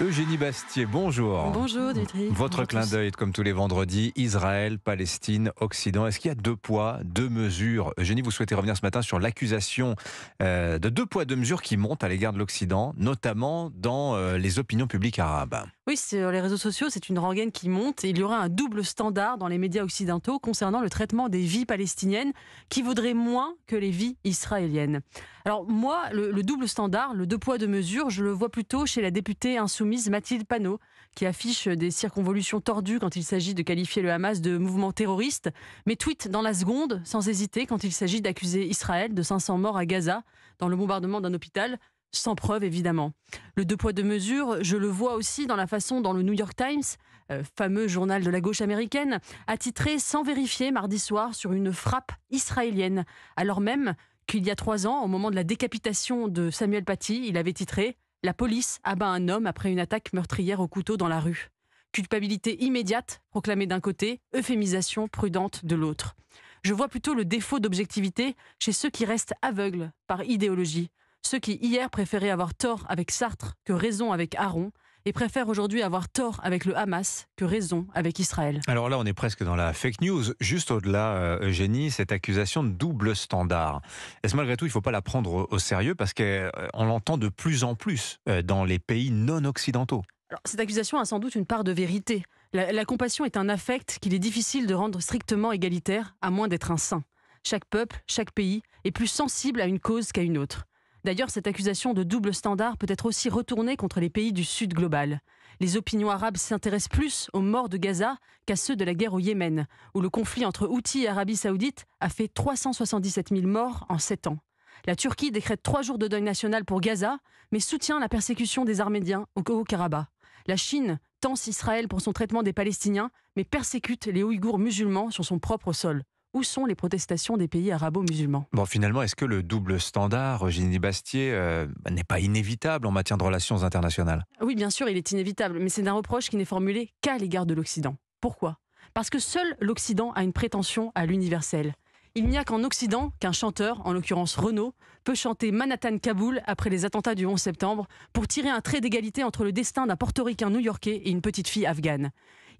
Eugénie Bastier, bonjour. Bonjour Dimitri. Votre clin d'œil, comme tous les vendredis, Israël, Palestine, Occident. Est-ce qu'il y a deux poids, deux mesures Eugénie, vous souhaitez revenir ce matin sur l'accusation euh, de deux poids, deux mesures qui montent à l'égard de l'Occident, notamment dans euh, les opinions publiques arabes. Oui, sur les réseaux sociaux, c'est une rengaine qui monte. Et il y aura un double standard dans les médias occidentaux concernant le traitement des vies palestiniennes qui vaudrait moins que les vies israéliennes. Alors moi, le, double standard, le deux poids deux mesures, je le vois plutôt chez la députée insoumise Mathilde Panot, qui affiche des circonvolutions tordues quand il s'agit de qualifier le Hamas de mouvement terroriste, mais tweet dans la seconde, sans hésiter, quand il s'agit d'accuser Israël de 500 morts à Gaza dans le bombardement d'un hôpital sans preuve évidemment. Le deux poids deux mesures, je le vois aussi dans la façon dont le New York Times, euh, fameux journal de la gauche américaine, a titré sans vérifier mardi soir sur une frappe israélienne, alors même qu'il y a trois ans, au moment de la décapitation de Samuel Paty, il avait titré La police abat un homme après une attaque meurtrière au couteau dans la rue. Culpabilité immédiate, proclamée d'un côté, euphémisation prudente de l'autre. Je vois plutôt le défaut d'objectivité chez ceux qui restent aveugles par idéologie, ceux qui hier préféraient avoir tort avec Sartre que raison avec Aaron, et préfèrent aujourd'hui avoir tort avec le Hamas que raison avec Israël. Alors là, on est presque dans la fake news. Juste au-delà, euh, Eugénie, cette accusation de double standard. Est-ce malgré tout, il ne faut pas la prendre au sérieux parce qu'on euh, l'entend de plus en plus euh, dans les pays non occidentaux Cette accusation a sans doute une part de vérité. La, la compassion est un affect qu'il est difficile de rendre strictement égalitaire, à moins d'être un saint. Chaque peuple, chaque pays est plus sensible à une cause qu'à une autre. D'ailleurs, cette accusation de double standard peut être aussi retournée contre les pays du Sud global. Les opinions arabes s'intéressent plus aux morts de Gaza qu'à ceux de la guerre au Yémen, où le conflit entre Houthis et Arabie saoudite a fait 377 000 morts en 7 ans. La Turquie décrète trois jours de deuil national pour Gaza, mais soutient la persécution des Arméniens au Haut-Karabakh. La Chine tense Israël pour son traitement des Palestiniens, mais persécute les Ouïghours musulmans sur son propre sol où sont les protestations des pays arabo-musulmans Bon, finalement, est-ce que le double standard, Eugénie Bastier, euh, n'est pas inévitable en matière de relations internationales Oui, bien sûr, il est inévitable, mais c'est un reproche qui n'est formulé qu'à l'égard de l'Occident. Pourquoi Parce que seul l'Occident a une prétention à l'universel. Il n'y a qu'en Occident qu'un chanteur, en l'occurrence Renaud, peut chanter Manhattan Kaboul après les attentats du 11 septembre pour tirer un trait d'égalité entre le destin d'un portoricain new-yorkais et une petite fille afghane.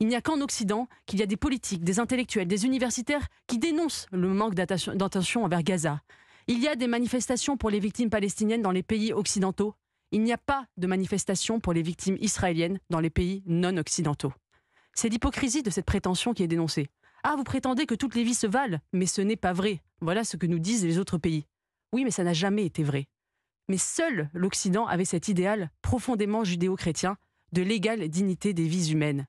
Il n'y a qu'en Occident qu'il y a des politiques, des intellectuels, des universitaires qui dénoncent le manque d'attention envers Gaza. Il y a des manifestations pour les victimes palestiniennes dans les pays occidentaux. Il n'y a pas de manifestations pour les victimes israéliennes dans les pays non occidentaux. C'est l'hypocrisie de cette prétention qui est dénoncée. Ah, vous prétendez que toutes les vies se valent, mais ce n'est pas vrai. Voilà ce que nous disent les autres pays. Oui, mais ça n'a jamais été vrai. Mais seul l'Occident avait cet idéal profondément judéo-chrétien de l'égale dignité des vies humaines.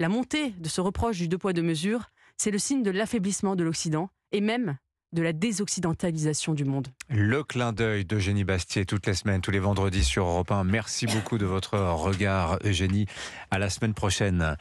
La montée de ce reproche du deux poids deux mesures, c'est le signe de l'affaiblissement de l'Occident et même de la désoccidentalisation du monde. Le clin d'œil d'Eugénie Bastier toutes les semaines, tous les vendredis sur Europe 1. Merci beaucoup de votre regard, Eugénie. À la semaine prochaine.